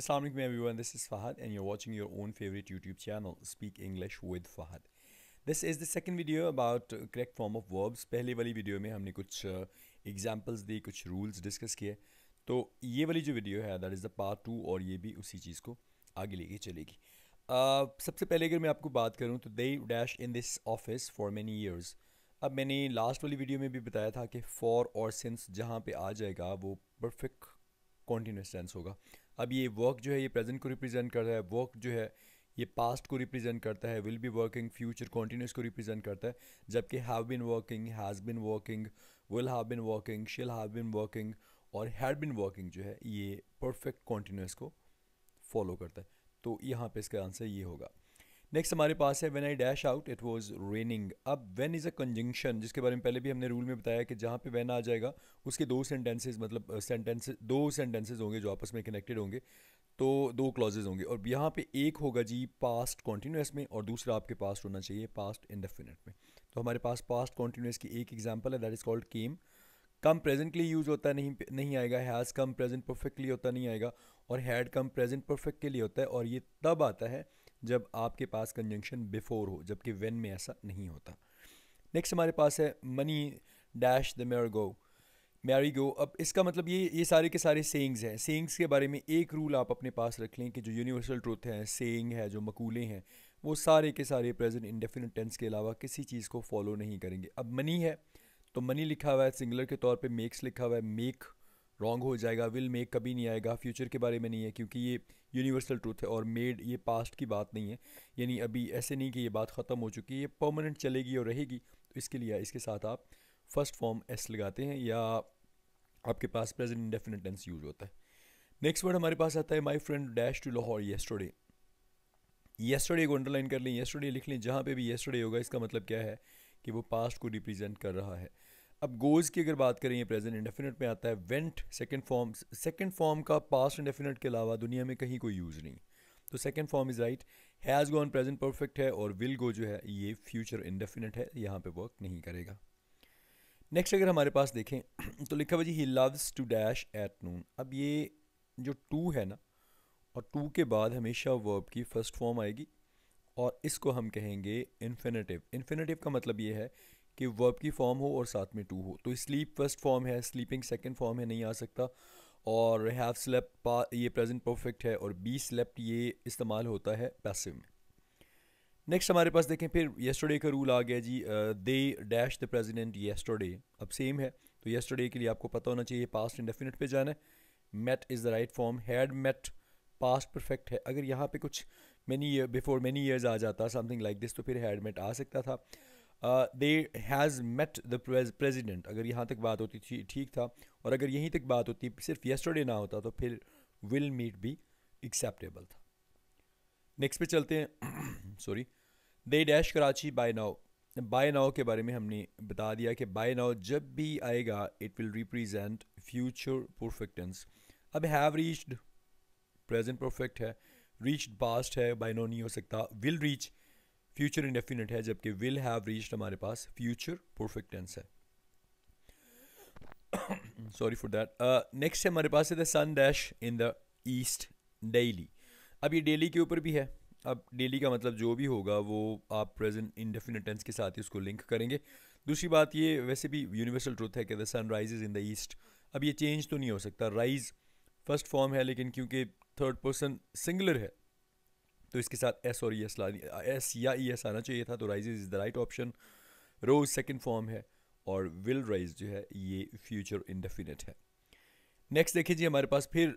Assalamu alaikum everyone, this is Fahad and you're watching your own favorite YouTube channel, Speak English with Fahad. This is the second video about correct form of verbs. पहले वाली video में हमने कुछ examples uh, दी कुछ rules discuss किए तो ये वाली जो वीडियो है that is the part two और ये भी उसी चीज़ को आगे लेके चलेगी uh, सबसे पहले अगर मैं आपको बात करूँ तो they dash in this office for many years अब मैंने लास्ट वाली वीडियो में भी बताया था कि फॉर और सिंस जहाँ पे आ जाएगा वो परफेक्ट कॉन्टीन्यूस टेंस होगा अब ये वर्क जो है ये प्रेजेंट को रिप्रेजेंट कर रहा है वर्क जो है ये पास्ट को रिप्रेजेंट करता है will be working future continuous को रिप्रेजेंट करता है जबकि have been working has been working will have been working shall have been working और हैड बिन वर्किंग जो है ये परफेक्ट कॉन्टीन्यूस को फॉलो करता है तो यहाँ पे इसका आंसर ये होगा नेक्स्ट हमारे पास है when I dash out it was raining अब व्हेन इज़ अ कंजंक्शन जिसके बारे में पहले भी हमने रूल में बताया कि जहाँ पे व्हेन आ जाएगा उसके दो सेंटेंसेस मतलब सेंटेंसेज दो सेंटेंसेस होंगे जो आपस में कनेक्टेड होंगे तो दो क्लॉजेज होंगे और यहाँ पे एक होगा जी पास्ट कॉन्टीन्यूस में और दूसरा आपके पास्ट होना चाहिए पास्ट इंडेफिनिट में तो हमारे पास पास्ट कॉन्टीन्यूस की एक एग्जाम्पल है that is called came come presently use होता नहीं नहीं आएगा हैज़ कम प्रेजेंट परफेक्टली होता नहीं आएगा और हैड कम प्रेजेंट परफेक्ट के लिए होता है और ये तब आता है जब आपके पास कंजंक्शन बिफोर हो जबकि वेन में ऐसा नहीं होता नेक्स्ट हमारे पास है मनी डैश द मेर गो मैरी गो अब इसका मतलब ये ये सारे के सारे सेंग्स हैं सेंग्स के बारे में एक रूल आप अपने पास रख लें कि जो यूनिवर्सल ट्रूथ है सेंग है जो मकूले हैं वो सारे के सारे प्रेजेंट इंडेफिनिट टेंस के अलावा किसी चीज़ को फॉलो नहीं करेंगे अब मनी है तो मनी लिखा हुआ है सिंगलर के तौर पे मेक्स लिखा हुआ है मेक रॉन्ग हो जाएगा विल मेक कभी नहीं आएगा फ्यूचर के बारे में नहीं है क्योंकि ये यूनिवर्सल ट्रूथ है और मेड ये पास्ट की बात नहीं है यानी अभी ऐसे नहीं कि ये बात ख़त्म हो चुकी है ये परमानेंट चलेगी और रहेगी तो इसके लिए इसके साथ आप फर्स्ट फॉर्म एस लगाते हैं या आपके पास प्रेजेंट इंडेफिनेट टेंस यूज होता है नेक्स्ट वर्ड हमारे पास आता है my friend dash to Lahore yesterday yesterday को अंडरलाइन कर लें येस्टोडे लिख लें जहाँ पे भी येस्टोडे होगा इसका मतलब क्या है कि वो पास्ट को रिप्रेजेंट कर रहा है अब गोज़ की अगर बात करें ये प्रेजेंट इंडेफिनेट में आता है went second form second form का पास्ट इंडेफिनेट के अलावा दुनिया में कहीं कोई यूज़ नहीं तो second form is right has gone present perfect है और विल गो जो है ये फ्यूचर इंडेफिनेट है यहाँ पे वर्क नहीं करेगा नेक्स्ट अगर हमारे पास देखें तो लिखा भाजी ही loves to dash at noon अब ये जो टू है ना और टू के बाद हमेशा वर्ब की फ़र्स्ट फॉर्म आएगी और इसको हम कहेंगे इन्फिनेटिव इन्फिनेटिव का मतलब ये है कि वर्ब की फॉर्म हो और साथ में टू हो तो स्लीप फर्स्ट फॉर्म है स्लीपिंग सेकेंड फॉर्म है नहीं आ सकता और हैव स्लेप ये प्रेजेंट परफेक्ट है और बी स्लेप्ट ये इस्तेमाल होता है पैसिव में नेक्स्ट हमारे पास देखें फिर येस्टरडे का रूल आ गया जी they dash the president yesterday अब सेम है तो येस्टरडे के लिए आपको पता होना चाहिए पास्ट इंडेफिनिट पे जाना है met is the right form had met past perfect है अगर यहाँ पे कुछ मैनी बिफोर मैनी ईयर्स आ जाता समथिंग लाइक दिस तो फिर हैड मेट आ सकता था they has met the president अगर यहाँ तक बात होती थी ठीक था और अगर यहीं तक बात होती सिर्फ येस्टरडे ना होता तो फिर विल मीट भी एक्सेप्टेबल था नेक्स्ट पे चलते हैं sorry they dash Karachi by now by now के बारे में हमने बता दिया कि बाय नाउ जब भी आएगा it will represent future perfect tense अब हैव रीच्ड प्रेजेंट परफेक्ट है रीच्ड पास्ट है बाय नाउ नहीं हो सकता विल रीच फ्यूचर इंडेफिनेट है जबकि विल हैव रीच्ड हमारे पास फ्यूचर परफेक्ट टेंस है सॉरी फॉर दैट नेक्स्ट है हमारे पास है the sun dash in the east daily अब ये डेली के ऊपर भी है अब डेली का मतलब जो भी होगा वो आप प्रेजेंट इंडेफिनेट टेंस के साथ ही उसको लिंक करेंगे दूसरी बात ये वैसे भी यूनिवर्सल ट्रूथ है कि the sun rise in the east अब ये चेंज तो नहीं हो सकता राइज फर्स्ट फॉर्म है लेकिन क्योंकि थर्ड पर्सन सिंगुलर है तो इसके साथ एस और ई एस लानी एस या ई e एस आना चाहिए था तो rise is the right option rose second form है और विल राइज जो है ये फ्यूचर इंडेफिनेट है नेक्स्ट देखिए जी हमारे पास फिर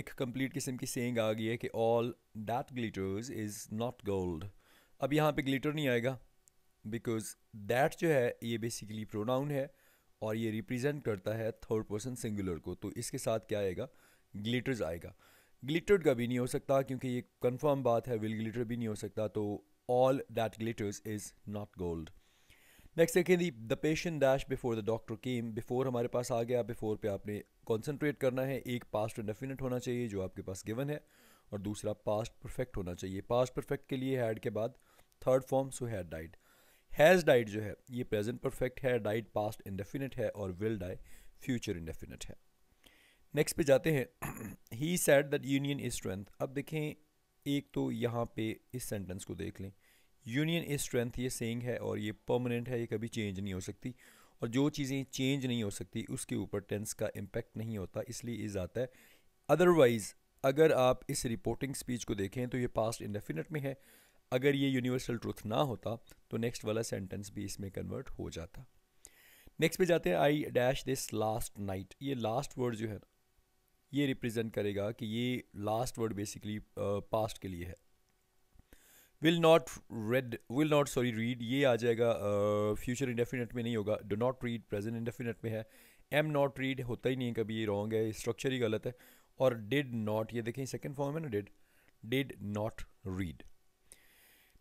एक कंप्लीट किस्म की सेंग आ गई है कि all that glitters is not gold अब यहाँ पे ग्लिटर नहीं आएगा बिकॉज दैट जो है ये बेसिकली प्रोनाउन है और ये रिप्रेजेंट करता है थर्ड पर्सन सिंगुलर को तो इसके साथ क्या आएगा ग्लिटर्स आएगा ग्लिटर्ड का भी नहीं हो सकता क्योंकि ये कंफर्म बात है विल ग्लिटर भी नहीं हो सकता तो all that glitters is not gold next देखें the the patient dash before the doctor came before हमारे पास आ गया बिफोर पे आपने कॉन्सेंट्रेट करना है एक पास्ट डेफिनेट होना चाहिए जो आपके पास गिवन है और दूसरा पास्ट परफेक्ट होना चाहिए पास्ट परफेक्ट के लिए हैड के बाद third form so had died has died जो है ये प्रेजेंट परफेक्ट है डाइड पास्ट इंडेफिनिट है और विल डाई फ्यूचर इंडेफिनिट है नेक्स्ट पे जाते हैं he said that union is strength अब देखें एक तो यहाँ पे इस सेंटेंस को देख लें यूनियन इज स्ट्रेंथ ये सेंग है और ये परमानेंट है ये कभी चेंज नहीं हो सकती और जो चीज़ें चेंज नहीं हो सकती उसके ऊपर टेंस का इम्पेक्ट नहीं होता इसलिए इज़ आता है अदरवाइज़ अगर आप इस रिपोर्टिंग स्पीच को देखें तो ये पास्ट इंडेफिनेट में है अगर ये यूनिवर्सल ट्रूथ ना होता तो नेक्स्ट वाला सेंटेंस भी इसमें कन्वर्ट हो जाता नेक्स्ट पे जाते हैं I dash this last night ये लास्ट वर्ड जो है ये रिप्रेजेंट करेगा कि ये लास्ट वर्ड बेसिकली पास्ट के लिए है will not red will not sorry read ये आ जाएगा फ्यूचर uh, इंडेफिनेट में नहीं होगा do not read present indefinite में है एम नॉट रीड होता ही नहीं कभी ये रॉन्ग है स्ट्रक्चर ही गलत है और डिड नॉट ये देखें सेकेंड फॉर्म है ना did did not read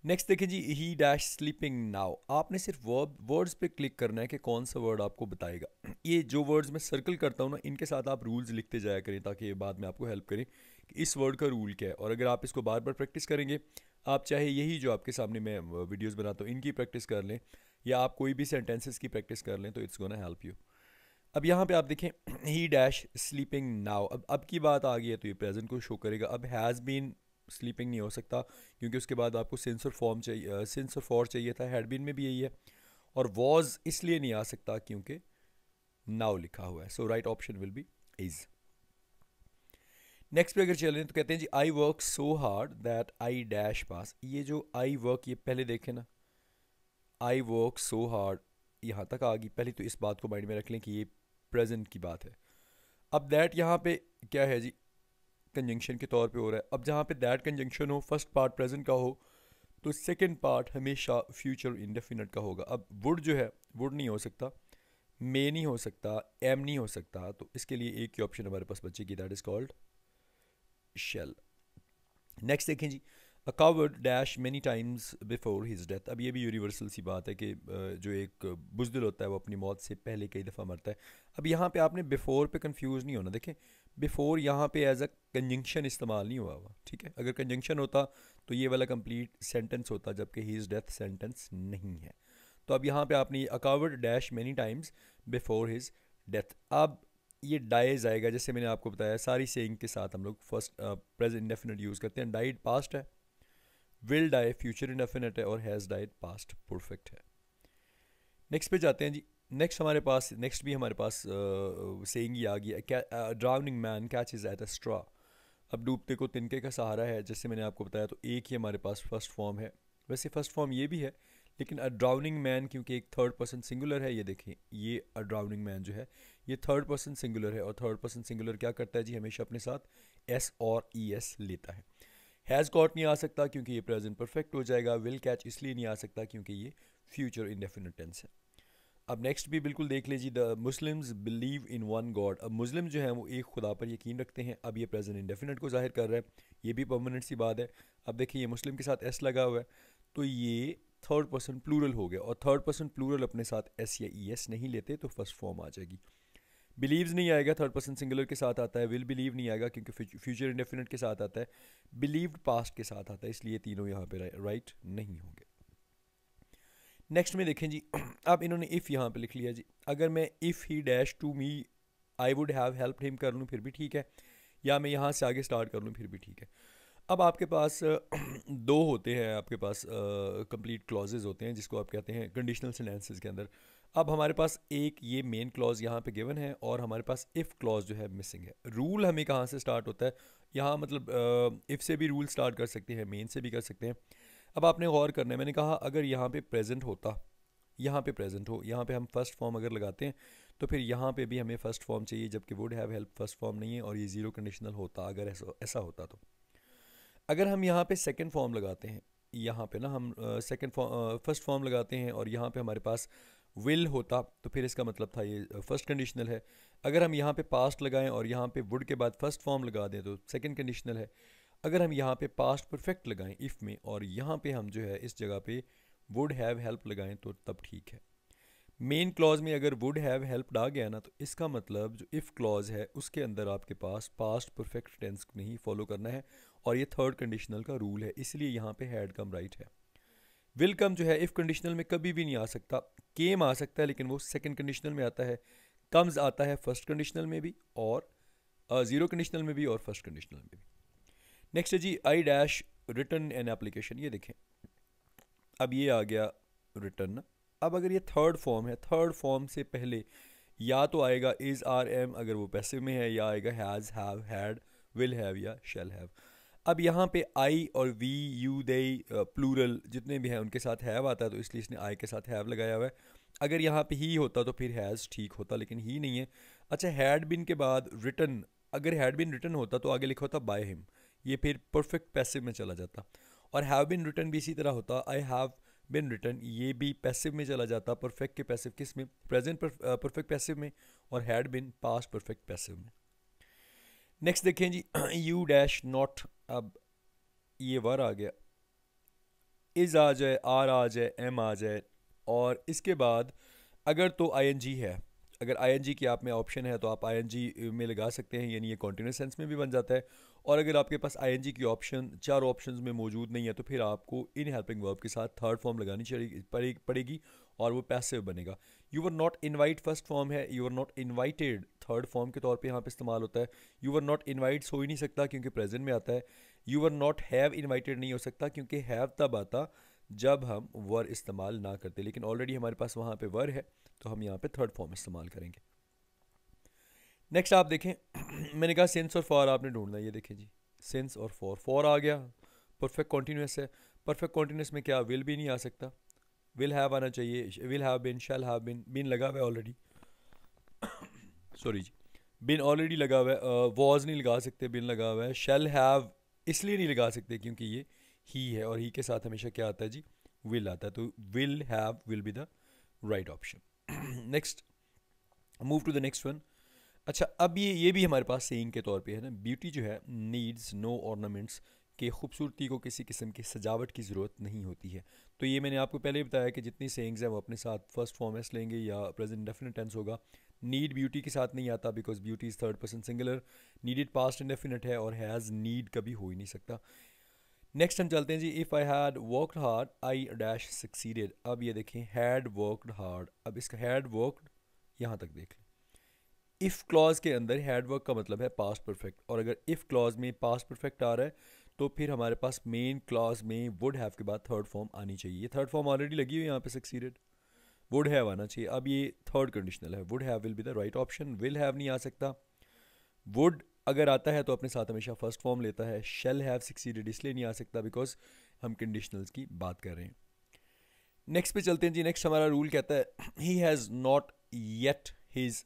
next देखें जी ही डैश स्लीपिंग नाउ आपने सिर्फ वर्ब वर्ड्स पे क्लिक करना है कि कौन सा वर्ड आपको बताएगा ये जो वर्ड्स मैं सर्कल करता हूँ ना इनके साथ आप रूल्स लिखते जाया करें ताकि ये बाद में आपको हेल्प करें कि इस वर्ड का रूल क्या है और अगर आप इसको बार बार प्रैक्टिस करेंगे आप चाहे यही जो आपके सामने मैं वीडियोज़ बनाता हूँ इनकी प्रैक्टिस कर लें या आप कोई भी सेंटेंसेस की प्रैक्टिस कर लें तो इट्स गोना हेल्प यू अब यहाँ पर आप देखें ही डैश स्लीपिंग नाव अब अब की बात आ गई है तो ये प्रेजेंट को शो करेगा अब हैज़ बीन स्लीपिंग नहीं हो सकता क्योंकि उसके बाद आपको सेंसर फॉर्म चाहिए सेंसर फॉर चाहिए था हेडबिन में भी यही है और वॉज इसलिए नहीं आ सकता क्योंकि नाउ लिखा हुआ है so right option will be is next पे अगर चल रहे हैं तो कहते हैं जी I work so hard that I dash pass ये जो आई वर्क ये पहले देखें ना आई वर्क सो हार्ड यहाँ तक आ गई पहले तो इस बात को माइंड में रख लें कि ये प्रेजेंट की बात है अब दैट यहाँ पे क्या है जी कंजंक्शन के तौर पे हो रहा है अब जहाँ पे दैट कंजंक्शन हो फर्स्ट पार्ट प्रेजेंट का हो तो सेकंड पार्ट हमेशा फ्यूचर इंडेफिनेट का होगा अब वुड जो है वुड नहीं हो सकता मे नहीं हो सकता एम नहीं हो सकता तो इसके लिए एक ही ऑप्शन हमारे पास बचेगी that is called shall next देखें जी coward dash many times before his death अब ये भी यूनिवर्सल सी बात है कि जो एक बुजदिल होता है वो अपनी मौत से पहले कई दफ़ा मरता है अब यहाँ पे आपने बिफोर पे कंफ्यूज नहीं होना देखें बिफोर यहाँ पे एज अ कंजंक्शन इस्तेमाल नहीं हुआ हुआ ठीक है अगर कंजंक्शन होता तो ये वाला कंप्लीट सेंटेंस होता जबकि हिज डेथ सेंटेंस नहीं है तो अब यहाँ पे आपने a coward dash many times before his death अब ये डाइज आएगा जैसे मैंने आपको बताया सारी सेइंग के साथ हम लोग फर्स्ट प्रेजेंट डेफिनेट यूज़ करते हैं डाइड पास्ट है विल डाई फ्यूचर इनडेफिनेट है और हैज़ डाइड पास्ट परफेक्ट है नेक्स्ट पे जाते हैं जी नेक्स्ट हमारे पास नेक्स्ट भी हमारे पास सेइंग ही आ गई drowning man catches at a straw अब डूबते को तिनके का सहारा है जैसे मैंने आपको बताया तो एक ही हमारे पास फर्स्ट फॉर्म है वैसे फर्स्ट फॉर्म ये भी है लेकिन अ ड्राउनिंग मैन क्योंकि एक थर्ड पर्सन सिंगुलर है ये देखें ये अ ड्राउनिंग मैन जो है ये थर्ड पर्सन सिंगुलर है और थर्ड पर्सन सिंगुलर क्या करता है जी हमेशा अपने साथ एस और ई e एस लेता है हैज़ कॉट नहीं आ सकता क्योंकि ये प्रेजेंट परफेक्ट हो जाएगा विल कैच इसलिए नहीं आ सकता क्योंकि ये फ्यूचर इंडेफिनिट टेंस है अब नेक्स्ट भी बिल्कुल देख लीजिए the Muslims believe in one God अब मुस्लिम जो है वो एक खुदा पर यकीन रखते हैं अब ये प्रेजेंट इंडेफिनिट को जाहिर कर रहा है ये भी परमानेंट सी बात है अब देखिए ये मुस्लिम के साथ एस लगा हुआ है तो ये थर्ड पर्सन प्लूरल हो गया और थर्ड पर्सन प्लूरल अपने साथ एस या ई e एस नहीं लेते तो फर्स्ट फॉर्म आ जाएगी बिलीव नहीं आएगा थर्ड पर्सन सिंगुलर के साथ आता है विल बिलीव नहीं आएगा क्योंकि फ्यूचर इंडेफिनेट के साथ आता है बिलीव्ड पास्ट के साथ आता है इसलिए तीनों यहाँ पे राइट नहीं होंगे नेक्स्ट में देखें जी अब इन्होंने इफ़ यहाँ पे लिख लिया जी अगर मैं if he dash to me I would have help him कर लूँ फिर भी ठीक है या मैं यहाँ से आगे स्टार्ट कर लूँ फिर भी ठीक है अब आपके पास दो होते हैं आपके पास कंप्लीट क्लॉजेज होते हैं जिसको आप कहते हैं कंडीशनल सेंटेंसेज के अंदर अब हमारे पास एक ये मेन क्लॉज यहाँ पे गिवन है और हमारे पास इफ़ क्लॉज जो है मिसिंग है रूल हमें कहाँ से स्टार्ट होता है यहाँ मतलब इफ़ से भी रूल स्टार्ट कर सकते हैं मेन से भी कर सकते हैं अब आपने गौर करना है मैंने कहा अगर यहाँ पे प्रेजेंट होता यहाँ पे प्रेजेंट हो यहाँ पे हम फर्स्ट फॉर्म अगर लगाते हैं तो फिर यहाँ पे भी हमें फ़र्स्ट फॉर्म चाहिए जबकि would have help first form नहीं है और ये ज़ीरो कंडीशनल होता अगर ऐसा ऐसा होता तो अगर हम यहाँ पे सेकंड फॉर्म लगाते हैं यहाँ पे ना हम सेकंड फॉर्म फर्स्ट फॉर्म लगाते हैं और यहाँ पे हमारे पास विल होता तो फिर इसका मतलब था ये फर्स्ट कंडीशनल है अगर हम यहाँ पे पास्ट लगाएं और यहाँ पे वुड के बाद फर्स्ट फॉर्म लगा दें तो सेकंड कंडीशनल है अगर हम यहाँ पे पास्ट परफेक्ट लगाएं इफ़ में और यहाँ पे हम जो है इस जगह पे वुड हैव हेल्प लगाएं तो तब ठीक है मेन क्लॉज में अगर वुड हैव हेल्प आ गया ना तो इसका मतलब जो इफ़ क्लॉज है उसके अंदर आपके पास पास्ट परफेक्ट टेंस नहीं फॉलो करना है और ये थर्ड कंडीशनल का रूल है इसलिए यहाँ पे हैड कम राइट है विल कम जो है इफ़ कंडीशनल में कभी भी नहीं आ सकता केम आ सकता है लेकिन वो सेकेंड कंडीशनल में आता है कम्स आता है फर्स्ट कंडीशनल में भी और ज़ीरो uh, कंडीशनल में भी और फर्स्ट कंडीशनल में भी नेक्स्ट है जी I dash return an application ये देखें अब ये आ गया रिटर्न अब अगर ये थर्ड फॉर्म है थर्ड फॉर्म से पहले या तो आएगा इज़ आर एम अगर वो पैसे में है या आएगा has have had will have या शेल हैव अब यहाँ पे आई और वी यू दे प्लूरल जितने भी हैं उनके साथ हैव आता है तो इसलिए इसने आई के साथ हैव लगाया हुआ है अगर यहाँ पे ही होता तो फिर हैज़ ठीक होता लेकिन ही नहीं है अच्छा हैड बिन के बाद रिटर्न अगर हैड बिन रिटर्न होता तो आगे लिखा होता बाय हिम ये फिर परफेक्ट पैसिव में चला जाता और हैव बिन रिटर्न भी इसी तरह होता आई हैव बिन रिटर्न ये भी पैसिव में चला जाता परफेक्ट के पैसिव किस में प्रेजेंट परफेक्ट पैसिव में और had been pass perfect passive में नेक्स्ट देखें जी यू डैश नॉट अब ये वर आ गया इज़ आ जाए आर आ जाए एम आ जाए और इसके बाद अगर तो आईएनजी है अगर आईएनजी की आप में ऑप्शन है तो आप आईएनजी में लगा सकते हैं यानी ये कॉन्टीन्यूस सेंस में भी बन जाता है और अगर आपके पास आईएनजी की ऑप्शन चार ऑप्शंस में मौजूद नहीं है तो फिर आपको इन हेल्पिंग वर्ब के साथ थर्ड फॉर्म लगानी पड़ेगी और वो पैसे बनेगा you are not invite first form है you are not invited third form के तौर पे यहाँ पे इस्तेमाल होता है यू आर नॉट इन्वाइट हो ही नहीं सकता क्योंकि प्रेजेंट में आता है you are not have invited नहीं हो सकता क्योंकि हैव तब आता जब हम वर इस्तेमाल ना करते लेकिन ऑलरेडी हमारे पास वहाँ पे वर है तो हम यहाँ पे थर्ड फॉर्म इस्तेमाल करेंगे नेक्स्ट आप देखें मैंने कहा सेंस और फॉर आपने ढूंढना ये देखें जी सेंस और फॉर फॉर आ गया परफेक्ट कॉन्टीन्यूस है परफेक्ट कॉन्टीन्यूस में क्या विल भी नहीं आ सकता विल हैव आना चाहिए will have been shall have been been लगा हुआ है ऑलरेडी सॉरी जी बिन ऑलरेडी लगा हुआ है वॉज नहीं लगा सकते बिन लगा हुआ है शेल हैव इसलिए नहीं लगा सकते क्योंकि ये ही है और ही के साथ हमेशा क्या आता है जी विल आता है तो will have will be the right option next move to the next one अच्छा अब ये ये भी हमारे पास सेइंग के तौर पे है ना ब्यूटी जो है नीड्स नो ऑर्नामेंट्स के खूबसूरती को किसी किस्म की सजावट की ज़रूरत नहीं होती है तो ये मैंने आपको पहले बताया कि जितनी सेंग्स हैं वो अपने साथ फर्स्ट फॉर्म एस लेंगे या प्रेजेंट डेफिनेट टेंस होगा नीड ब्यूटी के साथ नहीं आता because beauty is third person singular needed past indefinite है और हैज़ नीड कभी हो ही नहीं सकता नेक्स्ट हम चलते हैं जी if I had worked hard I dash succeeded अब ये देखें हैड वर्कड हार्ड अब इसका हैड वर्कड यहाँ तक देख लें इफ़ क्लॉज के अंदर हैड वर्क का मतलब है पास्ट परफेक्ट और अगर इफ़ क्लॉज में पास्ट परफेक्ट आ रहा है तो फिर हमारे पास मेन क्लॉज में वुड हैव के बाद थर्ड फॉर्म आनी चाहिए थर्ड फॉर्म ऑलरेडी लगी हुई यहाँ पे सक्सीडेड वुड हैव आना चाहिए अब ये थर्ड कंडीशनल है would have will be the right option will have नहीं आ सकता वुड अगर आता है तो अपने साथ हमेशा फर्स्ट फॉर्म लेता है शेल हैव सक्सीडेड इसलिए नहीं आ सकता बिकॉज हम कंडीशनल्स की बात कर रहे हैं नेक्स्ट पे चलते हैं जी नेक्स्ट हमारा रूल कहता है he has not yet his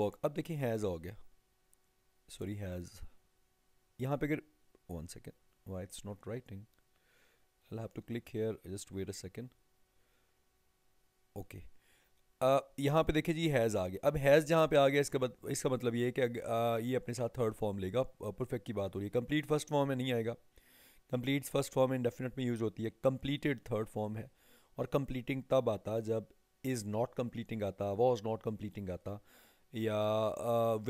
work अब देखिए हैज़ हो गया सॉरी हैज़ यहाँ पे अगर one second why it's not writing I'll have to click here just wait a second okay uh, यहाँ पे देखिए जी हैज़ आ गया अब हैज़ जहाँ पे आ गया इसका मत, इसका मतलब ये है कि ये अपने साथ थर्ड फॉर्म लेगा परफेक्ट की बात हो रही है कंप्लीट फर्स्ट फॉर्म में नहीं आएगा कंप्लीट फर्स्ट फॉर्म इनडेफिनेट में यूज़ होती है कंप्लीटेड थर्ड फॉर्म है और कंप्लीटिंग तब आता जब इज़ नॉट कम्प्लीटिंग आता वॉज नॉट कम्प्लीटिंग आता या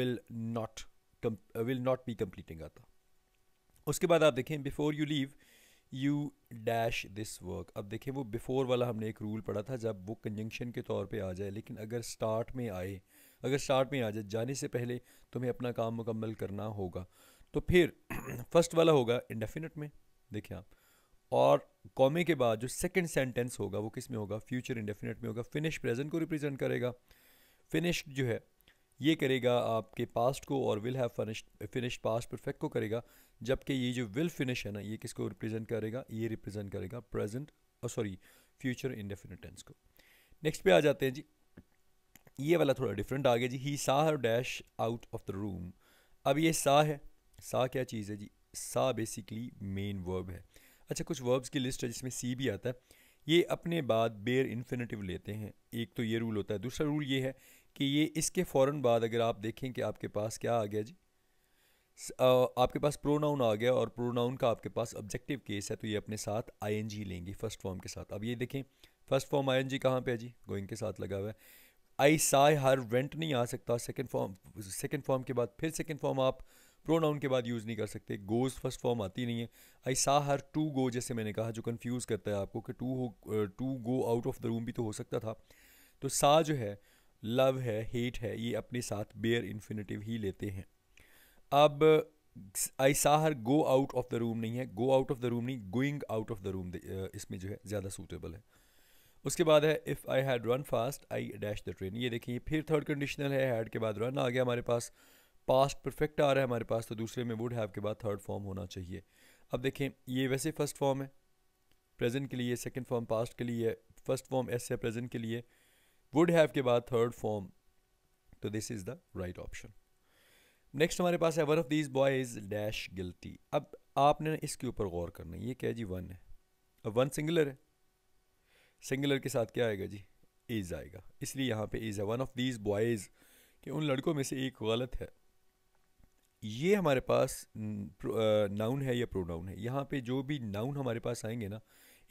will not will not be completing आता उसके बाद आप देखें before you leave you dash this work अब देखें वो बिफ़ोर वाला हमने एक रूल पढ़ा था जब वो कंजंक्शन के तौर पे आ जाए लेकिन अगर स्टार्ट में आए अगर स्टार्ट में आ जाए जाने से पहले तुम्हें अपना काम मुकम्मल करना होगा तो फिर फर्स्ट वाला होगा इंडेफिनिट में देखें आप और कॉमे के बाद जो सेकेंड सेंटेंस होगा वो किस में होगा फ्यूचर इंडेफिनिट में होगा फिनिश प्रेजेंट को रिप्रेजेंट करेगा फिनिश जो है ये करेगा आपके पास्ट को और will have finished past perfect को करेगा जबकि ये जो विल फिनिश है ना ये किसको रिप्रेजेंट करेगा ये रिप्रेजेंट करेगा प्रेजेंट और सॉरी फ्यूचर इंडेफिनिट टेंस को नेक्स्ट पे आ जाते हैं जी ये वाला थोड़ा डिफरेंट आ गया जी he her dash out of the room अब ये सा है सा क्या चीज़ है जी सा बेसिकली मेन वर्ब है अच्छा कुछ वर्ब्स की लिस्ट है जिसमें सी भी आता है ये अपने बाद बेर इन्फिनेटिव लेते हैं एक तो ये रूल होता है दूसरा रूल ये है कि ये इसके फ़ौर बाद अगर आप देखें कि आपके पास क्या आ गया जी आपके पास प्रोनाउन आ गया और प्रोनाउन का आपके पास ऑब्जेक्टिव केस है तो ये अपने साथ आईएनजी लेंगी फर्स्ट फॉर्म के साथ अब ये देखें फर्स्ट फॉर्म आईएनजी कहाँ पर है जी गोइंग के साथ लगा हुआ है आई साय हर वेंट नहीं आ सकता सेकेंड फॉर्म सेकेंड फॉर्म के बाद फिर सेकेंड फॉर्म आप प्रोनाउन के बाद यूज़ नहीं कर सकते गोज़ फर्स्ट फॉर्म आती नहीं है आई सा हर टू गो जैसे मैंने कहा जो कन्फ्यूज़ करता है आपको कि टू हो to go out of the room भी तो हो सकता था तो सा जो है लव है हेट है ये अपने साथ बेयर इन्फिनेटिव ही लेते हैं अब I saw her go out of the room नहीं है go out of the room नहीं going out of the room इसमें जो है ज़्यादा सूटेबल है उसके बाद है if I had run fast I dash the train ये देखिए फिर थर्ड कंडीशनल है हैड के बाद रन आ गया हमारे पास पास्ट परफेक्ट आ रहा है हमारे पास तो दूसरे में वुड हैव के बाद थर्ड फॉर्म होना चाहिए अब देखें ये वैसे फर्स्ट फॉर्म है प्रेजेंट के लिए सेकंड फॉर्म पास्ट के लिए फर्स्ट फॉर्म एस है प्रेजेंट के लिए वुड हैव के बाद थर्ड फॉर्म तो this is the right option next हमारे पास है one of these boy is dash guilty अब आपने इसके ऊपर गौर करना ये क्या है जी वन है अब वन सिंगुलर है सिंगुलर के साथ क्या आएगा जी इज़ आएगा इसलिए यहाँ पे इज़ है वन ऑफ दीज बॉयज़ कि उन लड़कों में से एक गलत है ये हमारे पास नाउन है या प्रोनाउन है यहाँ पे जो भी नाउन हमारे पास आएंगे ना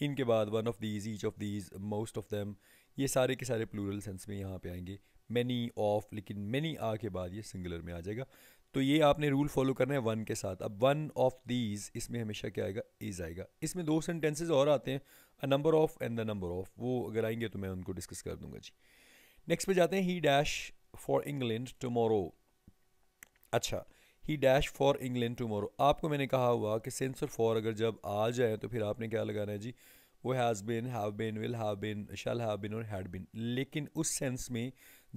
इनके बाद one of these each of these most of them ये सारे के सारे प्लूरल सेंस में यहाँ पे आएंगे मैनी ऑफ लेकिन मैनी आ के बाद ये सिंगुलर में आ जाएगा तो ये आपने रूल फॉलो करना है वन के साथ अब वन ऑफ दीज इसमें हमेशा क्या आएगा इज आएगा इसमें दो सेंटेंसेज और आते हैं a number of and the number of वो अगर आएंगे तो मैं उनको डिस्कस कर दूंगा जी नेक्स्ट पे जाते हैं he dash for England tomorrow अच्छा he dash for England tomorrow आपको मैंने कहा हुआ कि सेंसर फॉर अगर जब आ जाए तो फिर आपने क्या लगाना है जी वो has been have been will have been shall have been और हैड बिन लेकिन उस सेंस में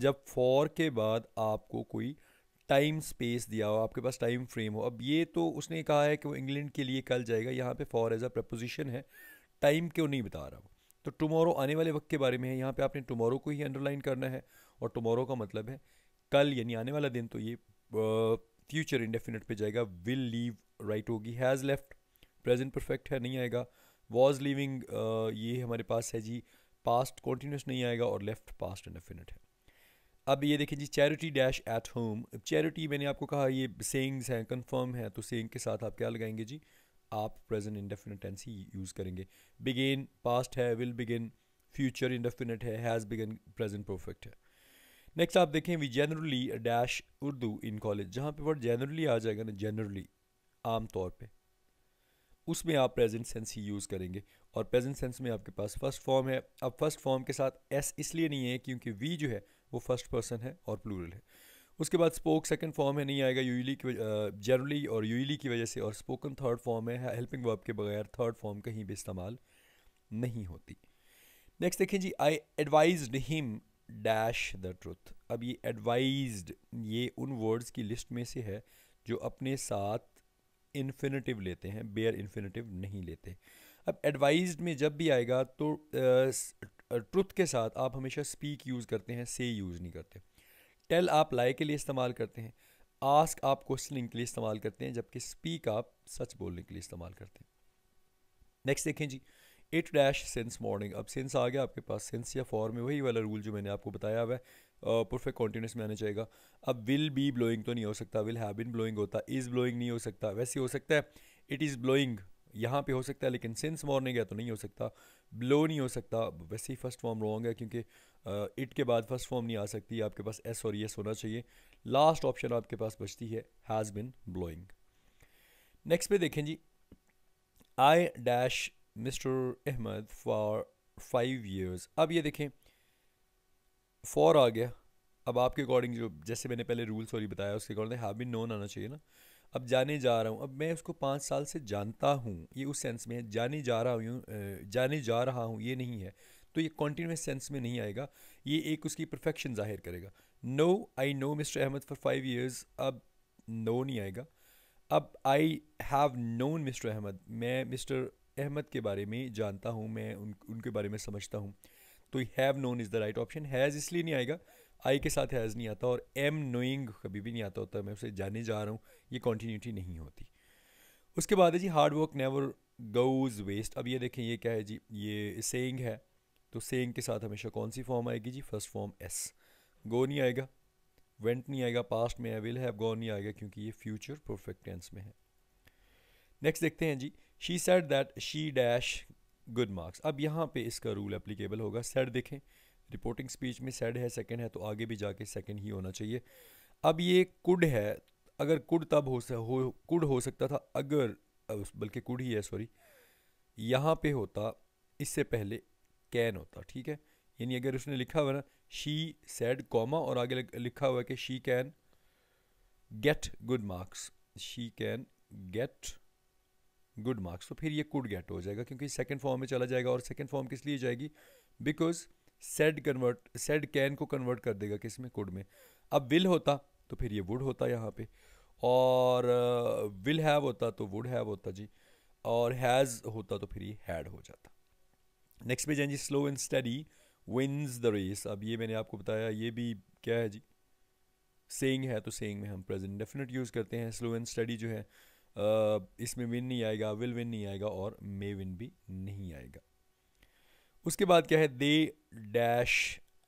जब फॉर के बाद आपको कोई टाइम स्पेस दिया हो आपके पास टाइम फ्रेम हो अब ये तो उसने कहा है कि वो इंग्लैंड के लिए कल जाएगा यहाँ पे फॉर एज अ प्रपोजिशन है टाइम क्यों नहीं बता रहा तो टुमारो आने वाले वक्त के बारे में है यहाँ पे आपने टुमारो को ही अंडरलाइन करना है और टुमारो का मतलब है कल यानी आने वाला दिन तो ये फ्यूचर इंडेफिनिट पे जाएगा विल लीव राइट होगी हैज़ लेफ्ट प्रेजेंट परफेक्ट है नहीं आएगा वॉज लिविंग ये हमारे पास है जी पास्ट कॉन्टीन्यूस नहीं आएगा और लेफ्ट पास्ट इंडेफिनिट है अब ये देखें जी charity dash at home charity मैंने आपको कहा ये सेंग्स हैं कन्फर्म हैं तो सेंग के साथ आप क्या लगाएंगे जी आप प्रेजेंट इंडेफिनेट टेंस ही यूज़ करेंगे बिगेन पास्ट है विल बिगेन फ्यूचर इंडेफिनेट है हैज़ बिगन प्रेजेंट परफेक्ट है नेक्स्ट आप देखें we generally dash Urdu in college जहाँ पे वर्ड जनरली आ जाएगा ना जनरली आम तौर पे उसमें आप प्रेजेंट सेंस ही यूज़ करेंगे और प्रेजेंट सेंस में आपके पास फर्स्ट फॉर्म है अब फर्स्ट फॉर्म के साथ एस इसलिए नहीं है क्योंकि वी जो है वो फर्स्ट पर्सन है और प्लूरल है उसके बाद स्पोक सेकंड फॉर्म है नहीं आएगा यूली की जनरली और यूली की वजह से और स्पोकन थर्ड फॉर्म में हेल्पिंग वर्ब के बगैर थर्ड फॉर्म कहीं भी इस्तेमाल नहीं होती नेक्स्ट देखें जी I advise him dash the truth अब ये एडवाइज ये उन वर्ड्स की लिस्ट में से है जो अपने साथ इन्फिनेटिव लेते हैं बेयर इन्फिनेटिव नहीं लेते अब एडवाइज में जब भी आएगा तो ट्रुथ के साथ आप हमेशा स्पीक यूज़ करते हैं से यूज़ नहीं करते टेल आप लाई के लिए इस्तेमाल करते हैं आस्क आप क्वेश्चनिंग के लिए इस्तेमाल करते हैं जबकि स्पीक आप सच बोलने के लिए इस्तेमाल करते हैं नेक्स्ट देखें जी इट डैश सेंस मॉर्निंग अब सेंस आ गया आपके पास सेंस या फॉर्म में वही वाला रूल जो मैंने आपको बताया हुआ है परफेक्ट कॉन्टीन्यूस में आना चाहिएगा अब विल बी ब्लोइंग तो नहीं हो सकता विल हैव बिन ब्लोइंग होता इज़ ब्लोइंग नहीं हो सकता वैसे हो सकता है इट इज़ ब्लोइंग यहाँ पे हो सकता है लेकिन सिंस मॉर्निंग है तो नहीं हो सकता ब्लो नहीं हो सकता वैसे ही फर्स्ट फॉर्म रॉन्ग है क्योंकि इट के बाद फर्स्ट फॉर्म नहीं आ सकती आपके पास एस और यस होना चाहिए लास्ट ऑप्शन आपके पास बचती है हैज़ बिन ब्लोइंग नेक्स्ट पे देखें जी I dash mister Ahmed for five years अब ये देखें फॉर आ गया अब आपके अकॉर्डिंग जो जैसे मैंने पहले रूल्स और बताया उसके अकॉर्डिंग हैव बिन नोन आना चाहिए ना अब जाने जा रहा हूँ अब मैं उसको पाँच साल से जानता हूँ ये उस सेंस में है जाने जा रहा हूँ जाने जा रहा हूँ ये नहीं है तो ये कॉन्टीन्यूस सेंस में नहीं आएगा ये एक उसकी परफेक्शन जाहिर करेगा know I know mister Ahmed for five years अब नो नहीं आएगा अब I have known mister Ahmed मैं मिस्टर अहमद के बारे में जानता हूँ मैं उन उनके बारे में समझता हूँ तो have known is the right option has इसलिए नहीं आएगा आई के साथ हैज़ नहीं आता और एम नोइंग कभी भी नहीं आता होता मैं उसे जाने जा रहा हूँ ये कॉन्टीन्यूटी नहीं होती उसके बाद है जी hard work never goes waste अब ये देखें ये क्या है जी ये सेंग है तो सेंग के साथ हमेशा कौन सी फॉर्म आएगी जी फर्स्ट फॉर्म एस गो नहीं आएगा वेंट नहीं आएगा पास्ट में है विल हैव गॉन नहीं आएगा क्योंकि ये फ्यूचर परफेक्ट टेंस में है नेक्स्ट देखते हैं जी she said that she dash good marks अब यहाँ पे इसका रूल एप्लीकेबल होगा सेट देखें रिपोर्टिंग स्पीच में सेड है सेकंड है तो आगे भी जाके सेकंड ही होना चाहिए अब ये कुड है अगर कुड तब हो, हो कुड हो सकता था अगर बल्कि कुड ही है सॉरी यहाँ पे होता इससे पहले कैन होता ठीक है यानी अगर उसने लिखा हुआ ना शी सेड कॉमा और आगे लिखा हुआ कि she can get good marks she can get good marks तो फिर ये कुड गेट हो जाएगा क्योंकि सेकंड फॉर्म में चला जाएगा और सेकेंड फॉर्म किस लिए जाएगी because said convert said can को कन्वर्ट कर देगा किस में कुड में अब विल होता तो फिर ये वुड होता यहाँ पे और विल uh, हैव होता तो वुड हैव होता जी और हैज़ होता तो फिर ये हैड हो जाता नेक्स्ट पेज है जी slow and study wins the race अब ये मैंने आपको बताया ये भी क्या है जी सेइंग है तो सेइंग में हम प्रेजेंट डेफिनेट यूज़ करते हैं स्लो एंड स्टडी जो है uh, इसमें विन नहीं आएगा विल विन नहीं आएगा और मे विन भी नहीं आएगा उसके बाद क्या है they dash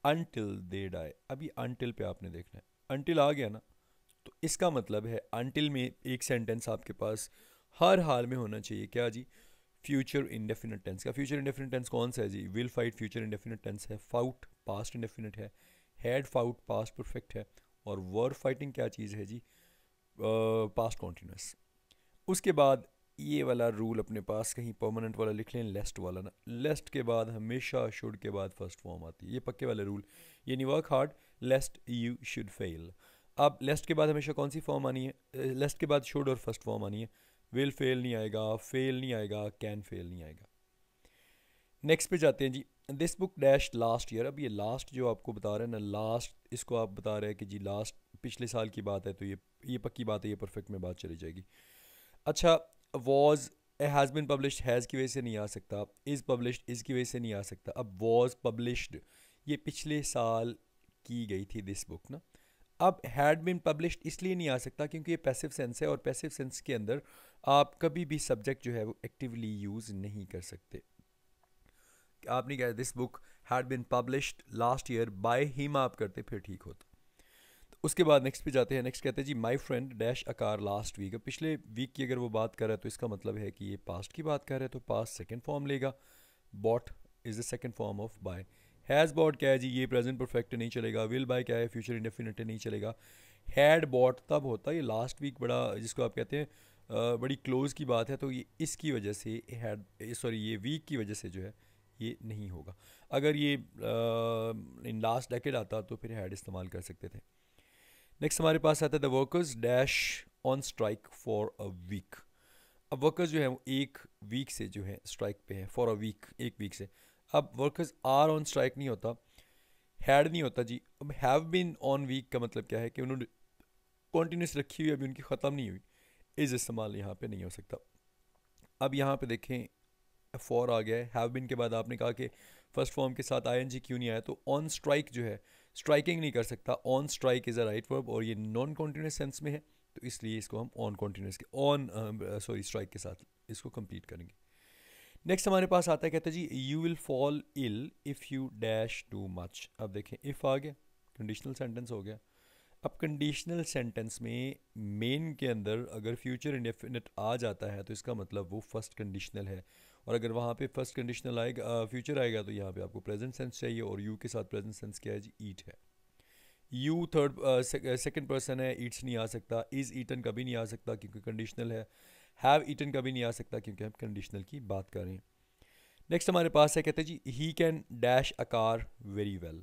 until they die अभी अनटिल पे आपने देखना है अनटिल आ गया ना तो इसका मतलब है अनटिल में एक सेंटेंस आपके पास हर हाल में होना चाहिए क्या जी फ्यूचर इंडेफिनिट टेंस का फ्यूचर इंडेफिनिट टेंस कौन सा है जी will fight future indefinite tense है फाउट पास्ट इंडेफिनिट है हैड फाउट पास्ट परफेक्ट है और वर्ड फाइटिंग क्या चीज़ है जी पास्ट uh, कॉन्टीन्यूस उसके बाद ये वाला रूल अपने पास कहीं परमानेंट वाला लिख लें लेस्ट वाला ना लेस्ट के बाद हमेशा शुड के बाद फर्स्ट फॉर्म आती है ये पक्के वाला रूल ये नहीं work hard lest you should fail अब लेस्ट के बाद हमेशा कौन सी फॉर्म आनी है लेस्ट के बाद शुड और फर्स्ट फॉर्म आनी है विल फेल नहीं आएगा फेल नहीं आएगा कैन फेल नहीं आएगा नेक्स्ट पे जाते हैं जी this book dash last year अब ये लास्ट जो आपको बता रहे हैं ना लास्ट इसको आप बता रहे हैं कि जी लास्ट पिछले साल की बात है तो ये ये पक्की बात है ये परफेक्ट में बात चली जाएगी अच्छा was has been publish has की वजह से नहीं आ सकता इज़ पब्लिश इज़ की वजह से नहीं आ सकता अब वॉज पब्लिश्ड ये पिछले साल की गई थी दिस बुक ना अब हैड बिन पब्लिश्ड इसलिए नहीं आ सकता क्योंकि ये पैसिव सेंस है और पैसिव सेंस के अंदर आप कभी भी सब्जेक्ट जो है वो एक्टिवली यूज़ नहीं कर सकते आपने कहा this book had been publish last year by him आप करते फिर ठीक होता उसके बाद नेक्स्ट पे जाते हैं नेक्स्ट कहते हैं जी my friend dash a car last week पिछले वीक की अगर वो बात कर रहा है तो इसका मतलब है कि ये पास्ट की बात कर रहा है तो पास्ट सेकंड फॉर्म लेगा bought is the second form of buy has bought क्या है जी ये प्रेजेंट परफेक्ट नहीं चलेगा विल बाय क्या है फ्यूचर इंडेफिनेट नहीं चलेगा हैड बॉट तब होता है ये लास्ट वीक बड़ा जिसको आप कहते हैं बड़ी क्लोज की बात है तो ये इसकी वजह से हैड सॉरी ये वीक की वजह से जो है ये नहीं होगा अगर ये इन लास्ट डेकेड आता तो फिर हैड इस्तेमाल कर सकते थे नेक्स्ट हमारे पास आता है the workers dash on strike for a week अब वर्कर्स जो है वो एक वीक से जो है स्ट्राइक पे हैं फॉर अ वीक एक वीक से अब वर्कर्स आर ऑन स्ट्राइक नहीं होता हैड नहीं होता जी अब हैव बीन ऑन वीक का मतलब क्या है कि उन्होंने कॉन्टीन्यूस रखी हुई अभी उनकी ख़त्म नहीं हुई इज़ इस्तेमाल यहाँ पे नहीं हो सकता अब यहाँ पे देखें फॉर आ गया है हैव बिन के बाद आपने कहा कि फर्स्ट फॉर्म के साथ आई क्यों नहीं आया तो ऑन स्ट्राइक जो है स्ट्राइकिंग नहीं कर सकता on strike is a right verb और ये नॉन कॉन्टीन्यूस सेंस में है तो इसलिए इसको हम ऑन कॉन्टीन्यूस के ऑन सॉरी स्ट्राइक के साथ इसको कंप्लीट करेंगे नेक्स्ट हमारे पास आता है कहता है जी you will fall ill if you dash too much अब देखें इफ़ आ गया कंडीशनल सेंटेंस हो गया अब कंडीशनल सेंटेंस में मेन के अंदर अगर फ्यूचर इंडेफिनिट आ जाता है तो इसका मतलब वो फर्स्ट कंडीशनल है और अगर वहाँ पे फर्स्ट कंडीशनल आएगा फ्यूचर आएगा तो यहाँ पे आपको प्रेजेंट सेंस चाहिए और यू के साथ प्रेजेंट सेंस क्या है जी ईट है यू थर्ड सेकेंड पर्सन है ईट्स नहीं आ सकता इज़ ईटन कभी नहीं आ सकता क्योंकि कंडीशनल है हैव ईटन कभी नहीं आ सकता क्योंकि हम कंडीशनल की बात करें नेक्स्ट हमारे पास है कहते हैं जी he can dash a car very well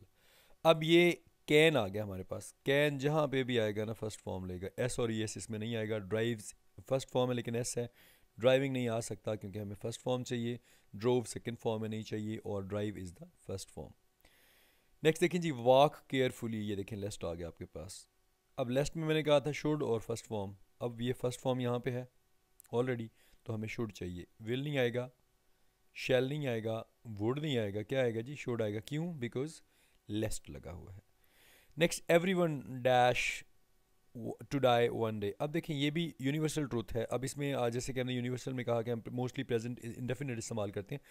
अब ये कैन आ गया हमारे पास कैन जहाँ पे भी आएगा ना फर्स्ट फॉर्म लेगा एस और ई e एस इसमें नहीं आएगा ड्राइव्स फर्स्ट फॉर्म है लेकिन एस है ड्राइविंग नहीं आ सकता क्योंकि हमें फ़र्स्ट फॉर्म चाहिए ड्रोव सेकेंड फॉर्म में नहीं चाहिए और drive is the first form next देखें जी वॉक केयरफुली ये देखें लेस्ट आ गया आपके पास अब लेस्ट में मैंने कहा था शुड और फर्स्ट फॉर्म अब ये फर्स्ट फॉर्म यहाँ पे है ऑलरेडी तो हमें शुड चाहिए विल नहीं आएगा शेल नहीं आएगा वुड नहीं आएगा क्या आएगा जी शुड आएगा क्यों बिकॉज लेस्ट लगा हुआ है next every one dash to die one day अब देखें ये भी यूनिवर्सल ट्रूथ है अब इसमें जैसे कि हमने यूनिवर्सल में कहा कि हम मोस्टली प्रेजेंट इंडेफिनेट इस्तेमाल करते हैं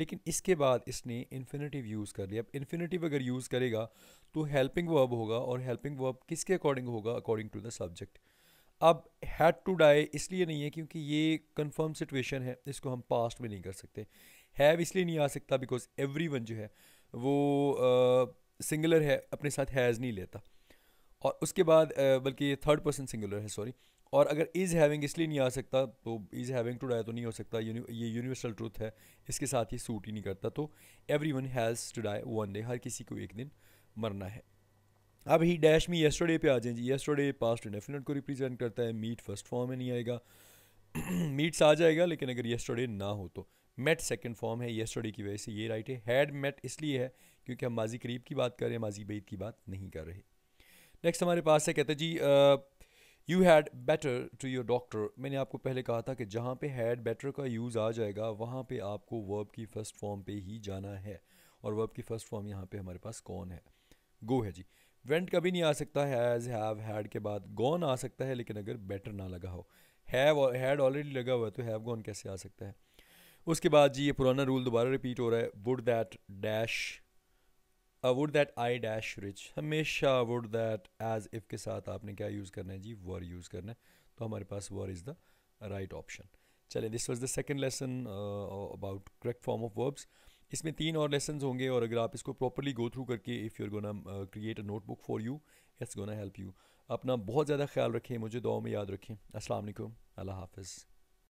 लेकिन इसके बाद इसने इन्फिनेटिव यूज़ कर लिया अब इन्फिनेटिव अगर यूज़ करेगा तो हेल्पिंग वर्ब होगा और हेल्पिंग वर्ब किसके अकॉर्डिंग होगा अकॉर्डिंग टू द सब्जेक्ट अब हैड टू डाई इसलिए नहीं है क्योंकि ये कन्फर्म सिचुएशन है इसको हम पास्ट में नहीं कर सकते हैव इसलिए नहीं आ सकता बिकॉज एवरी जो है वो सिंगुलर uh, है अपने साथ हैज़ नहीं लेता और उसके बाद बल्कि ये थर्ड पर्सन सिंगुलर है सॉरी और अगर इज़ हैविंग इसलिए नहीं आ सकता तो इज़ हैविंग टू डाई तो नहीं हो सकता ये यूनिवर्सल ट्रूथ है इसके साथ ये सूट ही नहीं करता तो every one has to die one day हर किसी को एक दिन मरना है अब ही डैश में येस्टरडे पे आ जाए जी येस्टरडे पास्ट डेफिनेट को रिप्रेजेंट करता है मीट फर्स्ट फॉर्म में नहीं आएगा मीट्स आ जाएगा लेकिन अगर येस्टरडे ना हो तो मेट सेकेंड फॉर्म है येस्टरडे की वजह से ये राइट है हैड मेट इसलिए है क्योंकि हम माजी करीब की बात कर रहे हैं माजी बेद की बात नहीं कर रहे नेक्स्ट हमारे पास है कहते जी you had better to your doctor मैंने आपको पहले कहा था कि जहाँ पे हैड बेटर का यूज़ आ जाएगा वहाँ पे आपको वर्ब की फ़र्स्ट फॉर्म पे ही जाना है और वर्ब की फ़र्स्ट फॉर्म यहाँ पे हमारे पास कौन है गो है जी वेंट कभी नहीं आ सकता हैज़ हैव हैड के बाद गॉन आ सकता है लेकिन अगर बेटर ना लगा हो हैव हैड ऑलरेडी लगा हुआ है तो हैव गॉन कैसे आ सकता है उसके बाद जी ये पुराना रूल दोबारा रिपीट हो रहा है would that dash would that I dash rich हमेशा वुड दैट एज इफ़ के साथ आपने क्या यूज़ करना है जी वर यूज़ करना है तो हमारे पास where is the right option चले this was the second lesson about correct form of verbs इसमें तीन और लेसन होंगे और अगर आप इसको प्रॉपरली गो थ्रू करके if you are gonna create a notebook for you it's gonna help you अपना बहुत ज़्यादा ख्याल रखें मुझे दुआ में याद रखें असल अल्लाह हाफिज़